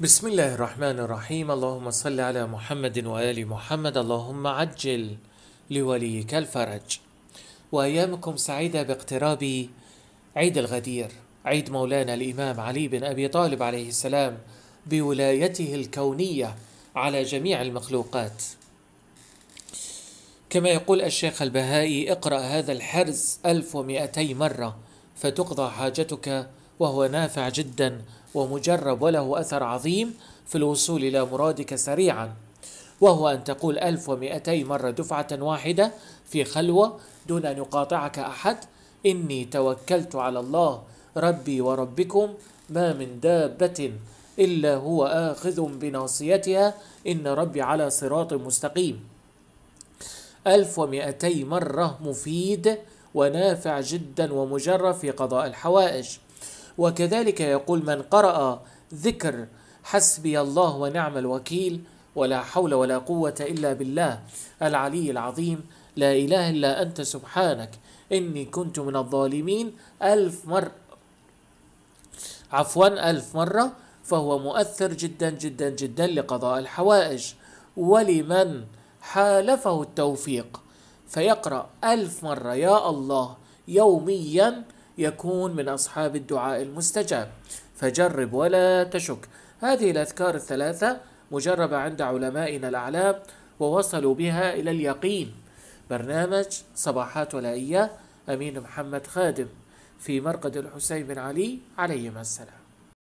بسم الله الرحمن الرحيم اللهم صل على محمد وآل محمد اللهم عجل لوليك الفرج وأيامكم سعيدة باقتراب عيد الغدير عيد مولانا الإمام علي بن أبي طالب عليه السلام بولايته الكونية على جميع المخلوقات كما يقول الشيخ البهائي اقرأ هذا الحرز 1200 مرة فتقضى حاجتك وهو نافع جدا ومجرب وله أثر عظيم في الوصول إلى مرادك سريعا وهو أن تقول ألف ومئتي مرة دفعة واحدة في خلوة دون أن يقاطعك أحد إني توكلت على الله ربي وربكم ما من دابة إلا هو آخذ بناصيتها إن ربي على صراط مستقيم ألف ومئتي مرة مفيد ونافع جدا ومجرب في قضاء الحوائج وكذلك يقول من قرأ ذكر حسبي الله ونعم الوكيل ولا حول ولا قوة إلا بالله العلي العظيم لا إله إلا أنت سبحانك إني كنت من الظالمين ألف مرة عفوا ألف مرة فهو مؤثر جدا جدا جدا لقضاء الحوائج ولمن حالفه التوفيق فيقرأ ألف مرة يا الله يوميا يكون من أصحاب الدعاء المستجاب فجرب ولا تشك هذه الأذكار الثلاثة مجربة عند علمائنا الأعلام ووصلوا بها إلى اليقين برنامج صباحات ولا أمين محمد خادم في مرقد الحسين بن علي عليهما السلام